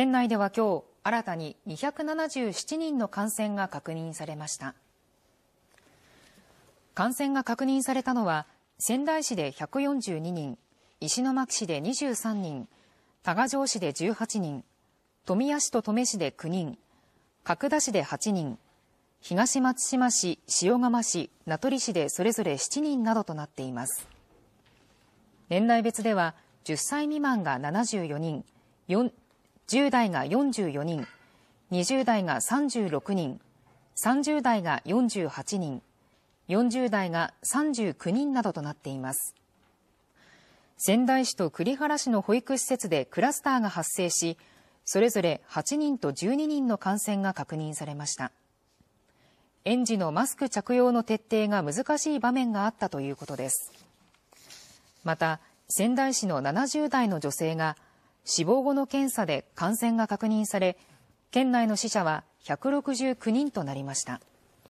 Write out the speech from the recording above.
県内では今日新たに277人の感染が確認されました感染が確認されたのは仙台市で142人石巻市で23人多賀城市で18人富谷市と登米市で9人角田市で8人東松島市塩釜市名取市でそれぞれ7人などとなっています年代別では10歳未満が74人10代が44人、20代が36人、30代が48人、40代が39人などとなっています。仙台市と栗原市の保育施設でクラスターが発生し、それぞれ8人と12人の感染が確認されました。園児のマスク着用の徹底が難しい場面があったということです。また、仙台市の70代の女性が死亡後の検査で感染が確認され、県内の死者は169人となりました。